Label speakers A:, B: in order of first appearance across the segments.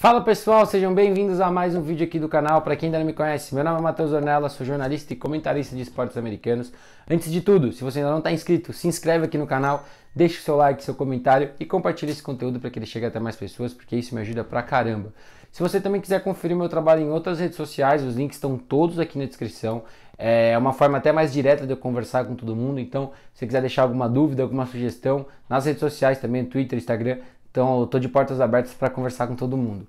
A: Fala pessoal, sejam bem-vindos a mais um vídeo aqui do canal. Para quem ainda não me conhece, meu nome é Matheus Ornella, sou jornalista e comentarista de esportes americanos. Antes de tudo, se você ainda não está inscrito, se inscreve aqui no canal, deixe seu like, seu comentário e compartilhe esse conteúdo para que ele chegue até mais pessoas, porque isso me ajuda pra caramba. Se você também quiser conferir meu trabalho em outras redes sociais, os links estão todos aqui na descrição. É uma forma até mais direta de eu conversar com todo mundo. Então, se você quiser deixar alguma dúvida, alguma sugestão, nas redes sociais também, Twitter, Instagram, então eu tô de portas abertas para conversar com todo mundo.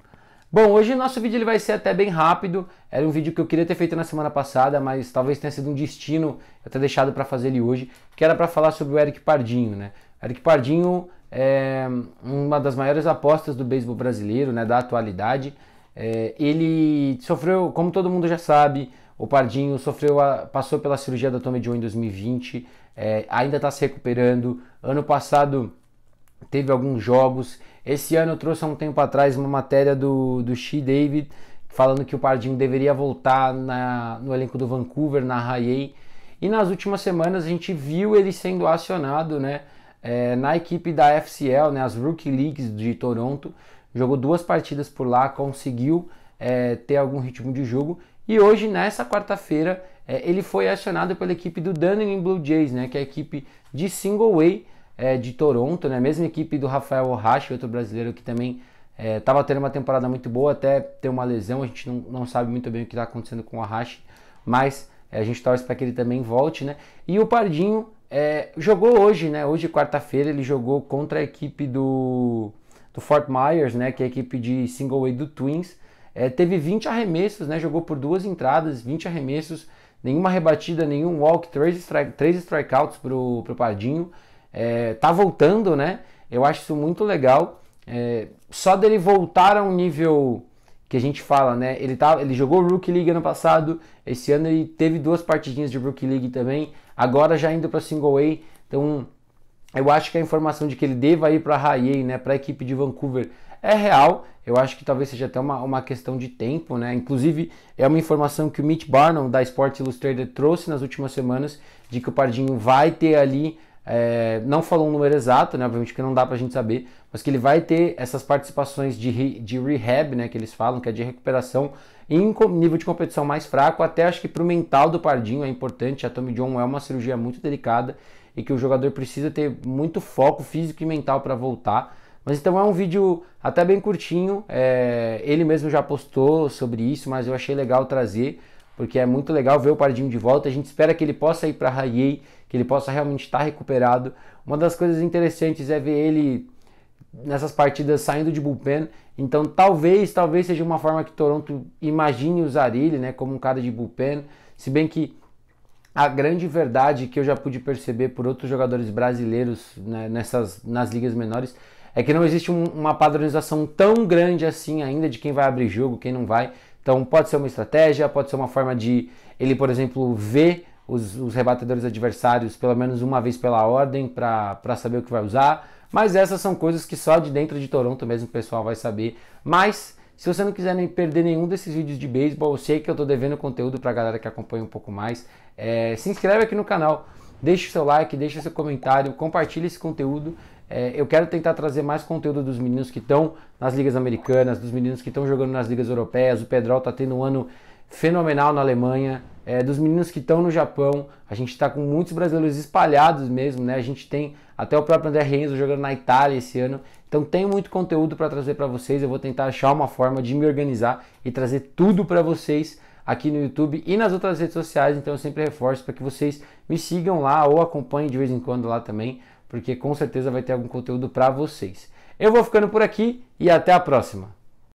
A: Bom, hoje nosso vídeo ele vai ser até bem rápido. Era um vídeo que eu queria ter feito na semana passada, mas talvez tenha sido um destino eu ter deixado para fazer ele hoje, que era para falar sobre o Eric Pardinho, né? Eric Pardinho é uma das maiores apostas do beisebol brasileiro, né, da atualidade. É, ele sofreu, como todo mundo já sabe, o Pardinho sofreu, a, passou pela cirurgia da Tommy John em 2020, é, ainda está se recuperando. Ano passado teve alguns jogos. Esse ano eu trouxe há um tempo atrás uma matéria do, do She David falando que o Pardinho deveria voltar na, no elenco do Vancouver, na Haye. E nas últimas semanas a gente viu ele sendo acionado né, é, na equipe da FCL, né, as Rookie Leagues de Toronto. Jogou duas partidas por lá, conseguiu é, ter algum ritmo de jogo. E hoje, nessa quarta-feira, é, ele foi acionado pela equipe do Dunedin Blue Jays, né, que é a equipe de single way é, de Toronto, né? Mesma equipe do Rafael Ohashi, outro brasileiro que também estava é, tendo uma temporada muito boa, até ter uma lesão, a gente não, não sabe muito bem o que está acontecendo com o Ohashi, mas é, a gente torce para que ele também volte, né? E o Pardinho é, jogou hoje, né? Hoje, quarta-feira, ele jogou contra a equipe do, do Fort Myers, né? Que é a equipe de single way do Twins. É, teve 20 arremessos, né? Jogou por duas entradas, 20 arremessos, nenhuma rebatida, nenhum walk, três, strike, três strikeouts para o Pardinho é, tá voltando, né? Eu acho isso muito legal. É, só dele voltar a um nível que a gente fala, né? Ele, tá, ele jogou Rookie League ano passado, esse ano ele teve duas partidinhas de Rookie League também, agora já indo para Single A. Então, eu acho que a informação de que ele deva ir para a Haie, né, para a equipe de Vancouver, é real. Eu acho que talvez seja até uma, uma questão de tempo, né? Inclusive, é uma informação que o Mitch Barnum, da Sports Illustrated, trouxe nas últimas semanas, de que o Pardinho vai ter ali é, não falou um número exato, né? Obviamente que não dá pra gente saber, mas que ele vai ter essas participações de, re, de rehab, né? Que eles falam, que é de recuperação em nível de competição mais fraco, até acho que pro mental do Pardinho é importante. A Tommy John é uma cirurgia muito delicada e que o jogador precisa ter muito foco físico e mental para voltar. Mas então é um vídeo até bem curtinho, é, ele mesmo já postou sobre isso, mas eu achei legal trazer porque é muito legal ver o Pardinho de volta. A gente espera que ele possa ir para Rayei, que ele possa realmente estar tá recuperado. Uma das coisas interessantes é ver ele nessas partidas saindo de bullpen. Então, talvez, talvez seja uma forma que Toronto imagine usar ele, né, como um cara de bullpen. Se bem que a grande verdade que eu já pude perceber por outros jogadores brasileiros né, nessas nas ligas menores é que não existe um, uma padronização tão grande assim ainda de quem vai abrir jogo, quem não vai. Então pode ser uma estratégia, pode ser uma forma de ele, por exemplo, ver os, os rebatedores adversários pelo menos uma vez pela ordem para saber o que vai usar. Mas essas são coisas que só de dentro de Toronto mesmo o pessoal vai saber. Mas se você não quiser nem perder nenhum desses vídeos de beisebol, eu sei que eu estou devendo conteúdo para a galera que acompanha um pouco mais. É, se inscreve aqui no canal. Deixe o seu like, deixe seu comentário, compartilhe esse conteúdo. É, eu quero tentar trazer mais conteúdo dos meninos que estão nas ligas americanas, dos meninos que estão jogando nas ligas europeias. O Pedrol está tendo um ano fenomenal na Alemanha, é, dos meninos que estão no Japão. A gente está com muitos brasileiros espalhados mesmo, né? A gente tem até o próprio André Renzo jogando na Itália esse ano. Então tem muito conteúdo para trazer para vocês. Eu vou tentar achar uma forma de me organizar e trazer tudo para vocês aqui no YouTube e nas outras redes sociais. Então eu sempre reforço para que vocês me sigam lá ou acompanhem de vez em quando lá também, porque com certeza vai ter algum conteúdo para vocês. Eu vou ficando por aqui e até a próxima.